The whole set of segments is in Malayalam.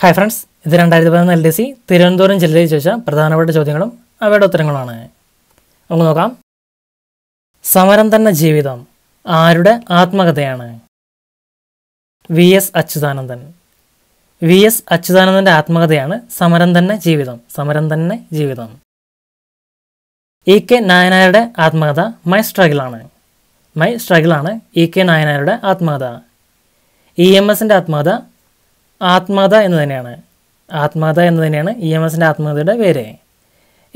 ഹായ് ഫ്രണ്ട്സ് ഇത് രണ്ടായിരത്തി പതിനൊന്ന് എൽ ഡി സി തിരുവനന്തപുരം ജില്ലയിൽ ചോദിച്ച പ്രധാനപ്പെട്ട ചോദ്യങ്ങളും അവയുടെ ഉത്തരങ്ങളുമാണ് നമുക്ക് നോക്കാം സമരം തന്നെ ജീവിതം ആരുടെ ആത്മകഥയാണ് V S Achuthanandan V S അച്യുതാനന്ദൻ്റെ ആത്മകഥയാണ് സമരം തന്നെ ജീവിതം സമരം തന്നെ ജീവിതം ഇ കെ നായനാരുടെ ആത്മകഥ മൈ സ്ട്രഗിളാണ് മൈ സ്ട്രഗിളാണ് ഇ കെ നായനാരുടെ ആത്മകഥ ഇ എം എസിൻ്റെ ആത്മകഥ ആത്മകഥ എന്ന് തന്നെയാണ് ആത്മകഥ എന്ന് തന്നെയാണ് ഇ എം എസിൻ്റെ ആത്മകഥയുടെ പേര്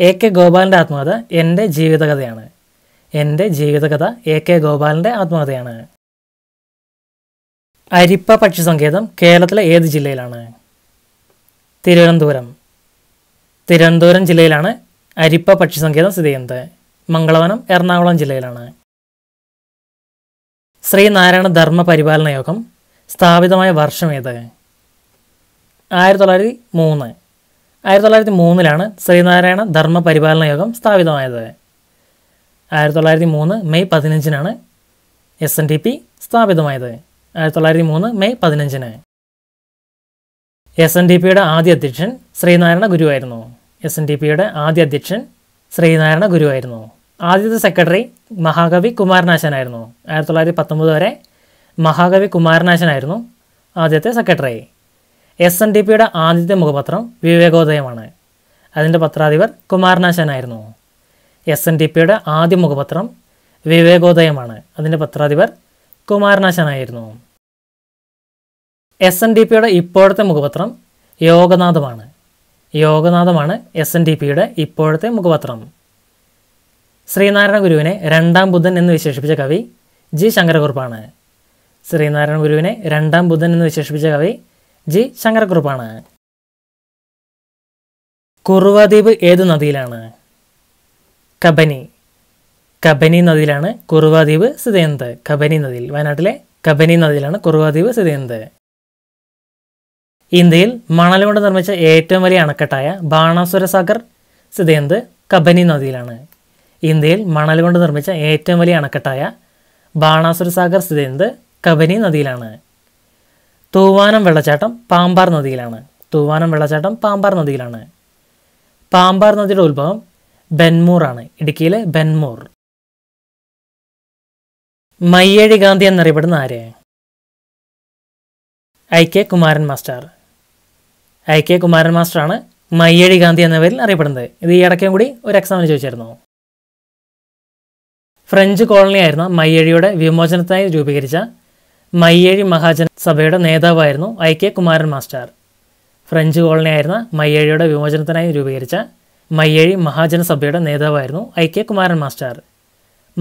എ കെ ഗോപാലിൻ്റെ ആത്മകഥ എൻ്റെ ജീവിതകഥയാണ് എൻ്റെ ജീവിതകഥ എ കെ ഗോപാലിൻ്റെ ആത്മകഥയാണ് അരിപ്പ പക്ഷി സങ്കേതം കേരളത്തിലെ ഏത് ജില്ലയിലാണ് തിരുവനന്തപുരം തിരുവനന്തപുരം ജില്ലയിലാണ് അരിപ്പ പക്ഷി സങ്കേതം സ്ഥിതി ചെയ്യുന്നത് മംഗളവനം എറണാകുളം ജില്ലയിലാണ് ശ്രീനാരായണ ധർമ്മ പരിപാലന യോഗം സ്ഥാപിതമായ വർഷം ഏത് ആയിരത്തി തൊള്ളായിരത്തി മൂന്ന് ആയിരത്തി തൊള്ളായിരത്തി മൂന്നിലാണ് ശ്രീനാരായണ ധർമ്മ പരിപാലന യോഗം സ്ഥാപിതമായത് ആയിരത്തി തൊള്ളായിരത്തി മൂന്ന് മെയ് പതിനഞ്ചിനാണ് എസ് എൻ ഡി പി സ്ഥാപിതമായത് ആയിരത്തി തൊള്ളായിരത്തി മൂന്ന് മെയ് പതിനഞ്ചിന് എസ് എൻ ഡി പിയുടെ ആദ്യ അധ്യക്ഷൻ ശ്രീനാരായണ ഗുരുവായിരുന്നു എസ് എൻ ഡി പിയുടെ ആദ്യ അധ്യക്ഷൻ ശ്രീനാരായണ ഗുരുവായിരുന്നു ആദ്യത്തെ സെക്രട്ടറി മഹാകവി കുമാരനാശനായിരുന്നു ആയിരത്തി തൊള്ളായിരത്തി പത്തൊമ്പത് വരെ മഹാകവി കുമാരനാശനായിരുന്നു ആദ്യത്തെ സെക്രട്ടറി എസ് എൻ ഡി പിയുടെ ആദ്യത്തെ മുഖപത്രം വിവേകോദയമാണ് അതിൻ്റെ പത്രാധിപർ കുമാരനാശനായിരുന്നു എസ് എൻ ഡി പിയുടെ ആദ്യ മുഖപത്രം വിവേകോദയമാണ് അതിൻ്റെ പത്രാധിപർ കുമാരനാശനായിരുന്നു എസ് എൻ ഡി പിയുടെ ഇപ്പോഴത്തെ മുഖപത്രം യോഗനാഥമാണ് യോഗനാഥമാണ് എസ് എൻ ഡി പിയുടെ ഇപ്പോഴത്തെ മുഖപത്രം ശ്രീനാരായണ ഗുരുവിനെ രണ്ടാം ബുദ്ധൻ എന്ന് വിശേഷിപ്പിച്ച കവി ജി ശങ്കരക്കുറുപ്പാണ് ശ്രീനാരായണ ഗുരുവിനെ രണ്ടാം ബുദ്ധൻ എന്ന് വിശേഷിപ്പിച്ച കവി ജി ശങ്കരക്കുറുപ്പാണ് കുറുവദ്വീപ് ഏത് നദിയിലാണ് കബനി കബനി നദിയിലാണ് കുറുവദ്വീപ് സ്ഥിതി ചെയ്യുന്നത് കബനി നദിയിൽ വയനാട്ടിലെ കബനി നദിയിലാണ് കുറുവദ്വീപ് സ്ഥിതി ചെയ്യുന്നത് ഇന്ത്യയിൽ മണൽ കൊണ്ട് നിർമ്മിച്ച ഏറ്റവും വലിയ അണക്കെട്ടായ ബാണാസുര സാഗർ ചെയ്യുന്നത് കബനി നദിയിലാണ് ഇന്ത്യയിൽ മണൽ കൊണ്ട് നിർമ്മിച്ച ഏറ്റവും വലിയ അണക്കെട്ടായ ബാണാസുര സാഗർ ചെയ്യുന്നത് കബനി നദിയിലാണ് തൂവാനം വെള്ളച്ചാട്ടം പാമ്പാർ നദിയിലാണ് തൂവാനം വെള്ളച്ചാട്ടം പാമ്പാർ നദിയിലാണ് പാമ്പാർ നദിയുടെ ഉത്ഭവം ബെൻമൂറാണ് ഇടുക്കിയിലെ ബെൻമൂർ മയ്യഴി ഗാന്ധി എന്നറിയപ്പെടുന്ന ആര് I K Kumaran master I K Kumaran മാസ്റ്ററാണ് മയ്യഴി ഗാന്ധി എന്ന പേരിൽ അറിയപ്പെടുന്നത് ഇത് ഈ ഇടയ്ക്കും കൂടി ഒരു എക്സാമിന് ചോദിച്ചിരുന്നു ഫ്രഞ്ച് കോളനിയായിരുന്ന മയ്യഴിയുടെ വിമോചനത്തിനായി രൂപീകരിച്ച മയ്യഴി മഹാജന സഭയുടെ നേതാവായിരുന്നു I K Kumaran master French കോളനിയായിരുന്ന മയ്യഴിയുടെ വിമോചനത്തിനായി രൂപീകരിച്ച മയ്യഴി മഹാജന സഭയുടെ നേതാവായിരുന്നു I K Kumaran master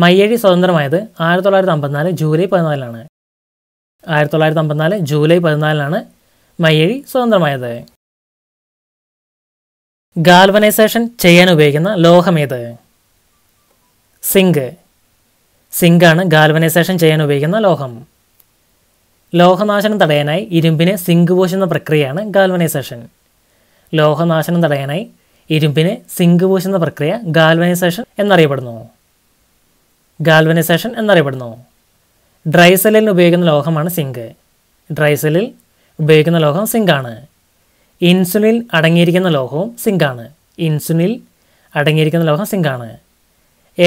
Mayyazhi സ്വതന്ത്രമായത് ആയിരത്തി തൊള്ളായിരത്തി അമ്പത്തിനാല് ജൂലൈ പതിനാലിലാണ് ആയിരത്തി തൊള്ളായിരത്തി അമ്പത്തിനാല് ജൂലൈ പതിനാലിലാണ് മയ്യഴി സ്വതന്ത്രമായത് ഗാൽവനൈസേഷൻ ചെയ്യാൻ ഉപയോഗിക്കുന്ന ലോഹമേത് സിങ്ക് സിങ്കാണ് ഗാൽവനൈസേഷൻ ചെയ്യാൻ ഉപയോഗിക്കുന്ന ലോഹം ലോഹനാശനം തടയാനായി ഇരുമ്പിനെ സിങ്ക് പൂശുന്ന പ്രക്രിയയാണ് ഗാൽവനൈസേഷൻ ലോഹനാശനം തടയാനായി ഇരുമ്പിനെ സിങ്ക് പൂശുന്ന പ്രക്രിയ ഗാൽവനൈസേഷൻ എന്നറിയപ്പെടുന്നു ഗാൽവനൈസേഷൻ എന്നറിയപ്പെടുന്നു ഡ്രൈസെല്ലിന് ഉപയോഗിക്കുന്ന ലോഹമാണ് സിങ്ക് ഡ്രൈസെല്ലിൽ ഉപയോഗിക്കുന്ന ലോഹം സിങ്കാണ് ഇൻസുലിൻ അടങ്ങിയിരിക്കുന്ന ലോഹവും സിങ്കാണ് ഇൻസുലിൻ അടങ്ങിയിരിക്കുന്ന ലോഹം സിങ്കാണ്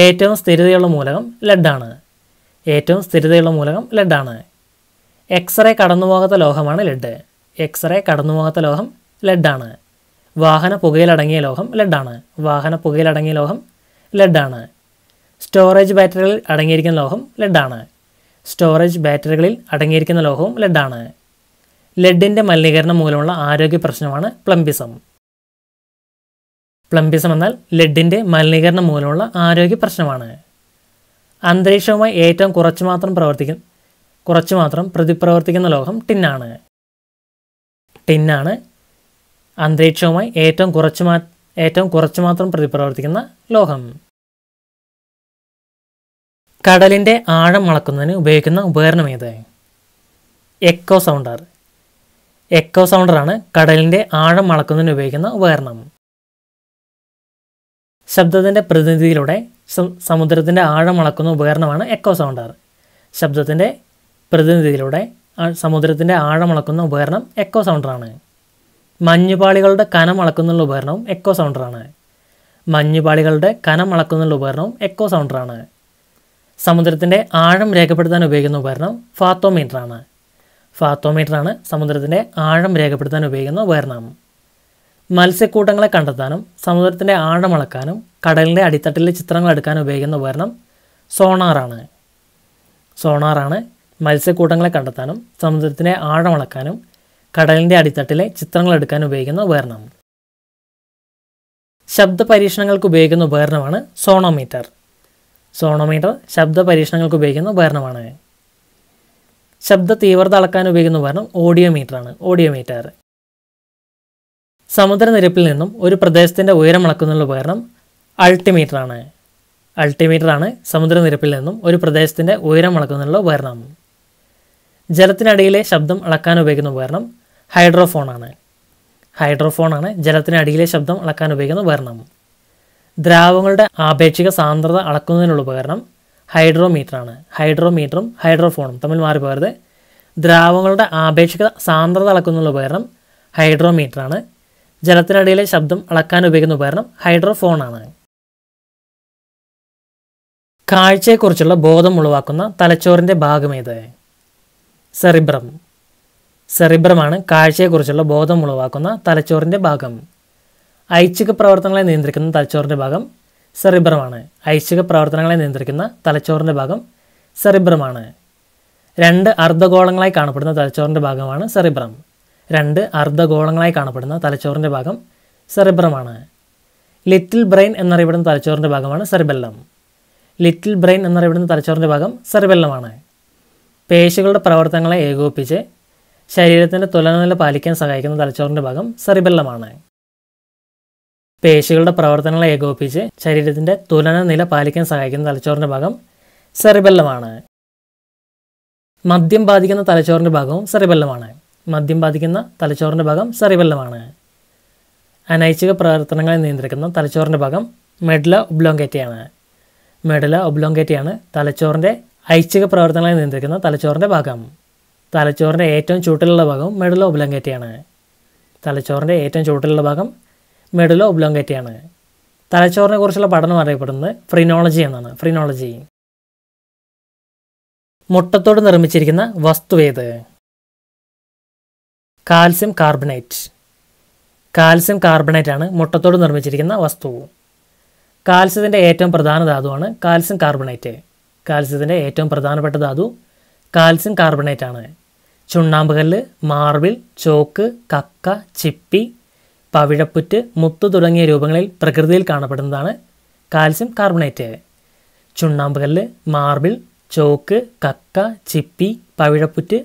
ഏറ്റവും സ്ഥിരതയുള്ള മൂലകം ലെഡാണ് ഏറ്റവും സ്ഥിരതയുള്ള മൂലകം ലെഡാണ് എക്സ്റേ കടന്നുപോകാത്ത ലോഹമാണ് ലെഡ് എക്സ്റേ കടന്നുപോകാത്ത ലോഹം ലെഡാണ് വാഹന പുകയിലടങ്ങിയ ലോഹം ലെഡാണ് വാഹന പുകയിലടങ്ങിയ ലോഹം ലെഡാണ് സ്റ്റോറേജ് ബാറ്ററികളിൽ അടങ്ങിയിരിക്കുന്ന ലോഹം ലെഡാണ് സ്റ്റോറേജ് ബാറ്ററികളിൽ അടങ്ങിയിരിക്കുന്ന ലോഹവും ലെഡാണ് ലെഡിൻ്റെ മലിനീകരണം മൂലമുള്ള ആരോഗ്യ പ്രശ്നമാണ് പ്ലംബിസം പ്ലംബിസം എന്നാൽ ലെഡിൻ്റെ മലിനീകരണം മൂലമുള്ള ആരോഗ്യ പ്രശ്നമാണ് അന്തരീക്ഷവുമായി ഏറ്റവും കുറച്ച് മാത്രം പ്രവർത്തിക്ക കുറച്ച് മാത്രം പ്രതിപ്രവർത്തിക്കുന്ന ലോഹം ടിന്നാണ് ടിന്നാണ് അന്തരീക്ഷവുമായി ഏറ്റവും കുറച്ച് മാ ഏറ്റവും കുറച്ച് മാത്രം പ്രതിപ്രവർത്തിക്കുന്ന ലോഹം കടലിൻ്റെ ആഴം അളക്കുന്നതിന് ഉപയോഗിക്കുന്ന ഉപകരണം ഏത് എക്കോ സൗണ്ടർ എക്കോ സൗണ്ടറാണ് കടലിൻ്റെ ആഴം അളക്കുന്നതിന് ഉപയോഗിക്കുന്ന ഉപകരണം ശബ്ദത്തിൻ്റെ പ്രതിനിധിയിലൂടെ സമുദ്രത്തിൻ്റെ ആഴം അളക്കുന്ന ഉപകരണമാണ് എക്കോ സൗണ്ടർ ശബ്ദത്തിൻ്റെ പ്രതിനിധിയിലൂടെ സമുദ്രത്തിൻ്റെ ആഴം അളക്കുന്ന ഉപകരണം എക്കോ സൗണ്ടറാണ് മഞ്ഞുപാളികളുടെ കനം അളക്കുന്നുള്ള ഉപകരണവും എക്കോ സൗണ്ടറാണ് മഞ്ഞുപാളികളുടെ കനം അളക്കുന്നുള്ള ഉപകരണവും എക്കോ സൗണ്ടറാണ് സമുദ്രത്തിൻ്റെ ആഴം രേഖപ്പെടുത്താൻ ഉപയോഗിക്കുന്ന ഉപകരണം ഫാത്തോമീറ്ററാണ് ആണ് സമുദ്രത്തിൻ്റെ ആഴം രേഖപ്പെടുത്താൻ ഉപയോഗിക്കുന്ന ഉപകരണം മത്സ്യക്കൂട്ടങ്ങളെ കണ്ടെത്താനും സമുദ്രത്തിൻ്റെ ആഴം അളക്കാനും കടലിൻ്റെ അടിത്തട്ടിലെ ചിത്രങ്ങൾ എടുക്കാനും ഉപയോഗിക്കുന്ന ഉപകരണം സോണാറാണ് സോണാറാണ് മത്സ്യക്കൂട്ടങ്ങളെ കണ്ടെത്താനും സമുദ്രത്തിൻ്റെ ആഴം അളക്കാനും കടലിൻ്റെ അടിത്തട്ടിലെ ചിത്രങ്ങൾ എടുക്കാൻ ഉപയോഗിക്കുന്ന ഉപകരണം ശബ്ദ പരീക്ഷണങ്ങൾക്ക് ഉപയോഗിക്കുന്ന ഉപകരണമാണ് സോണോമീറ്റർ സോണോമീറ്റർ ശബ്ദ പരീക്ഷണങ്ങൾക്ക് ഉപയോഗിക്കുന്ന ഉപകരണമാണ് ശബ്ദ തീവ്രത അളക്കാൻ ഉപയോഗിക്കുന്ന ഉപകരണം ഓഡിയോമീറ്ററാണ് ഓഡിയോമീറ്റർ സമുദ്രനിരപ്പിൽ നിന്നും ഒരു പ്രദേശത്തിൻ്റെ ഉയരം അളക്കുന്നതിനുള്ള ഉപകരണം അൾട്ടിമീറ്ററാണ് അൾട്ടിമീറ്ററാണ് സമുദ്രനിരപ്പിൽ നിന്നും ഒരു പ്രദേശത്തിൻ്റെ ഉയരം അളക്കുന്നതിനുള്ള ഉപകരണം ജലത്തിനടിയിലെ ശബ്ദം അളക്കാൻ ഉപയോഗിക്കുന്ന ഉപകരണം ഹൈഡ്രോഫോണാണ് ഹൈഡ്രോഫോണാണ് ജലത്തിനടിയിലെ ശബ്ദം അളക്കാൻ ഉപയോഗിക്കുന്ന ഉപകരണം ദ്രാവങ്ങളുടെ ആപേക്ഷിക സാന്ദ്രത അളക്കുന്നതിനുള്ള ഉപകരണം ഹൈഡ്രോമീറ്ററാണ് ഹൈഡ്രോമീറ്ററും ഹൈഡ്രോഫോണും തമ്മിൽ മാറി മാറിപ്പോകരുത് ദ്രാവങ്ങളുടെ ആപേക്ഷിക സാന്ദ്രത അളക്കുന്ന ഉപകരണം ഹൈഡ്രോമീറ്ററാണ് ജലത്തിനടിയിലെ ശബ്ദം അളക്കാൻ ഉപയോഗിക്കുന്ന ഉപകരണം ഹൈഡ്രോഫോണാണ് കാഴ്ചയെക്കുറിച്ചുള്ള ബോധം ഉളവാക്കുന്ന തലച്ചോറിൻ്റെ ഭാഗമേത് സെറിബ്രം സെറിബ്രമാണ് കാഴ്ചയെക്കുറിച്ചുള്ള ബോധം ഉളവാക്കുന്ന തലച്ചോറിൻ്റെ ഭാഗം ഐച്ഛിക പ്രവർത്തനങ്ങളെ നിയന്ത്രിക്കുന്ന തലച്ചോറിൻ്റെ ഭാഗം സെറിബ്രമാണ് ഐച്ഛിക പ്രവർത്തനങ്ങളെ നിയന്ത്രിക്കുന്ന തലച്ചോറിൻ്റെ ഭാഗം സെറിബ്രമാണ് രണ്ട് അർദ്ധഗോളങ്ങളായി കാണപ്പെടുന്ന തലച്ചോറിൻ്റെ ഭാഗമാണ് സെറിബ്രം രണ്ട് അർദ്ധഗോളങ്ങളായി കാണപ്പെടുന്ന തലച്ചോറിൻ്റെ ഭാഗം സെറിബ്രമാണ് ലിറ്റിൽ ബ്രെയിൻ എന്നറിയപ്പെടുന്ന തലച്ചോറിൻ്റെ ഭാഗമാണ് സെറിബെല്ലം ലിറ്റിൽ ബ്രെയിൻ എന്നറിയപ്പെടുന്ന തലച്ചോറിൻ്റെ ഭാഗം സെറിബെല്ലമാണ് പേശികളുടെ പ്രവർത്തനങ്ങളെ ഏകോപിപ്പിച്ച് ശരീരത്തിൻ്റെ തുലനില പാലിക്കാൻ സഹായിക്കുന്ന തലച്ചോറിൻ്റെ ഭാഗം സെറിബെല്ലമാണ് പേശികളുടെ പ്രവർത്തനങ്ങളെ ഏകോപിപ്പിച്ച് ശരീരത്തിന്റെ തുലന നില പാലിക്കാൻ സഹായിക്കുന്ന തലച്ചോറിന്റെ ഭാഗം സെറിബെല്ലമാണ് മദ്യം ബാധിക്കുന്ന തലച്ചോറിന്റെ ഭാഗവും സെറിബെല്ലമാണ് മദ്യം ബാധിക്കുന്ന തലച്ചോറിന്റെ ഭാഗം സെറിബെല്ലമാണ് അനൈച്ഛിക പ്രവർത്തനങ്ങളെ നിയന്ത്രിക്കുന്ന തലച്ചോറിന്റെ ഭാഗം മെഡല ഒബ്ലോങ്കേറ്റയാണ് മെഡല ഒബ്ലോങ്കേറ്റയാണ് തലച്ചോറിന്റെ ഐച്ഛിക പ്രവർത്തനങ്ങളെ നിയന്ത്രിക്കുന്ന തലച്ചോറിന്റെ ഭാഗം തലച്ചോറിന്റെ ഏറ്റവും ചൂട്ടിലുള്ള ഭാഗം മെഡല ഒബ്ലോങ്കേറ്റയാണ് തലച്ചോറിന്റെ ഏറ്റവും ചൂട്ടിലുള്ള ഭാഗം മെഡൽ ഒബ്ലോങ്കേറ്റയാണ് തലച്ചോറിനെ കുറിച്ചുള്ള പഠനം അറിയപ്പെടുന്നത് ഫ്രിനോളജി എന്നാണ് ഫ്രിനോളജി മുട്ടത്തോട് നിർമ്മിച്ചിരിക്കുന്ന വസ്തുവേത് കാൽസ്യം കാർബണേറ്റ് കാൽസ്യം കാർബണേറ്റ് ആണ് മുട്ടത്തോട് നിർമ്മിച്ചിരിക്കുന്ന വസ്തു കാൽസ്യത്തിൻ്റെ ഏറ്റവും പ്രധാന ധാതുവാണ് കാൽസ്യം കാർബണേറ്റ് കാൽസ്യത്തിൻ്റെ ഏറ്റവും പ്രധാനപ്പെട്ട ധാതു കാൽസ്യം കാർബണേറ്റ് ആണ് ചുണ്ണാമ്പുകല്ല് മാർബിൾ ചോക്ക് കക്ക ചിപ്പി പവിഴപ്പുറ്റ് മുത്ത് തുടങ്ങിയ രൂപങ്ങളിൽ പ്രകൃതിയിൽ കാണപ്പെടുന്നതാണ് കാൽസ്യം കാർബണേറ്റ് ചുണ്ണാമ്പുകല്ല് മാർബിൾ ചോക്ക് കക്ക ചിപ്പി പവിഴപ്പുറ്റ്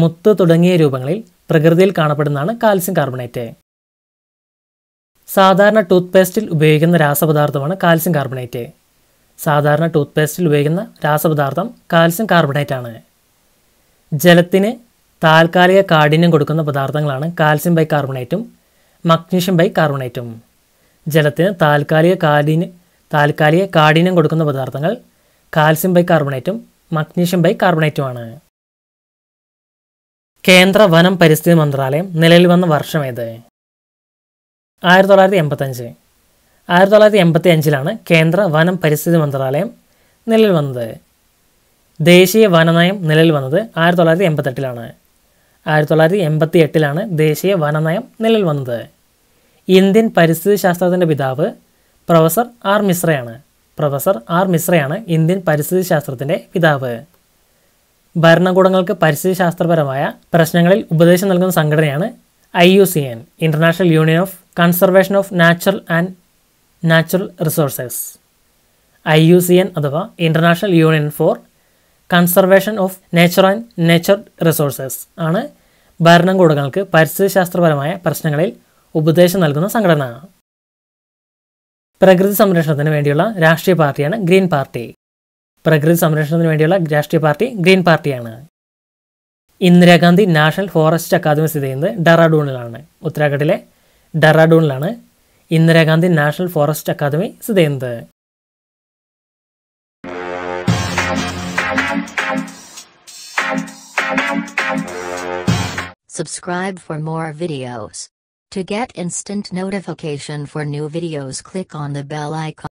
മുത്ത് തുടങ്ങിയ രൂപങ്ങളിൽ പ്രകൃതിയിൽ കാണപ്പെടുന്നതാണ് കാൽസ്യം കാർബണേറ്റ് സാധാരണ ടൂത്ത് പേസ്റ്റിൽ ഉപയോഗിക്കുന്ന രാസപദാർത്ഥമാണ് കാൽസ്യം കാർബണേറ്റ് സാധാരണ ടൂത്ത് പേസ്റ്റിൽ ഉപയോഗിക്കുന്ന രാസപദാർത്ഥം കാൽസ്യം കാർബണേറ്റ് ആണ് ജലത്തിന് താൽക്കാലിക കാഠിന്യം കൊടുക്കുന്ന പദാർത്ഥങ്ങളാണ് കാൽസ്യം ബൈ കാർബണേറ്റും മഗ്നീഷ്യം ബൈ കാർബണേറ്റും ജലത്തിന് താൽക്കാലിക കാഠിന് താൽക്കാലിക കാഠിന്യം കൊടുക്കുന്ന പദാർത്ഥങ്ങൾ കാൽസ്യം ബൈ കാർബണേറ്റും മഗ്നീഷ്യം ബൈ കാർബണേറ്റുമാണ് കേന്ദ്ര വനം പരിസ്ഥിതി മന്ത്രാലയം നിലവിൽ വന്ന വർഷം ഏത് ആയിരത്തി തൊള്ളായിരത്തി എൺപത്തഞ്ച് ആയിരത്തി തൊള്ളായിരത്തി എൺപത്തി അഞ്ചിലാണ് കേന്ദ്ര വനം പരിസ്ഥിതി മന്ത്രാലയം നിലവിൽ വന്നത് ദേശീയ വനനയം നിലവിൽ വന്നത് ആയിരത്തി തൊള്ളായിരത്തി എൺപത്തെട്ടിലാണ് ആയിരത്തി തൊള്ളായിരത്തി എൺപത്തി എട്ടിലാണ് ദേശീയ വനനയം നിലവിൽ വന്നത് ഇന്ത്യൻ പരിസ്ഥിതി ശാസ്ത്രത്തിൻ്റെ പിതാവ് പ്രൊഫസർ ആർ മിശ്രയാണ് പ്രൊഫസർ ആർ മിശ്രയാണ് ഇന്ത്യൻ പരിസ്ഥിതി ശാസ്ത്രത്തിൻ്റെ പിതാവ് ഭരണകൂടങ്ങൾക്ക് പരിസ്ഥിതി ശാസ്ത്രപരമായ പ്രശ്നങ്ങളിൽ ഉപദേശം നൽകുന്ന സംഘടനയാണ് I U C N international union of conservation of natural and natural resources I U C N അഥവാ international union for conservation of nature and nature resources ആണ് ഭരണകൂടങ്ങൾക്ക് പരിസ്ഥിതിശാസ്ത്രപരമായ പ്രശ്നങ്ങളിൽ ഉപദേശം നൽകുന്ന സംഘടന പ്രകൃതി സംരക്ഷണത്തിന് വേണ്ടിയുള്ള രാഷ്ട്രീയ പാർട്ടിയാണ് ഗ്രീൻ പാർട്ടി പ്രകൃതി സംരക്ഷണത്തിന് വേണ്ടിയുള്ള രാഷ്ട്രീയ പാർട്ടി ഗ്രീൻ പാർട്ടിയാണ് ഇന്ദിരാഗാന്ധി നാഷണൽ ഫോറസ്റ്റ് അക്കാദമി സ്ഥിതി ചെയ്യുന്നത് ഡറാഡൂണിലാണ് ഉത്തരാഖണ്ഡിലെ ഡറാഡൂണിലാണ് ഇന്ദിരാഗാന്ധി നാഷണൽ ഫോറസ്റ്റ് അക്കാദമി സ്ഥിതി ചെയ്യുന്നത് Subscribe for more videos. To get instant notification for new videos click on the bell icon.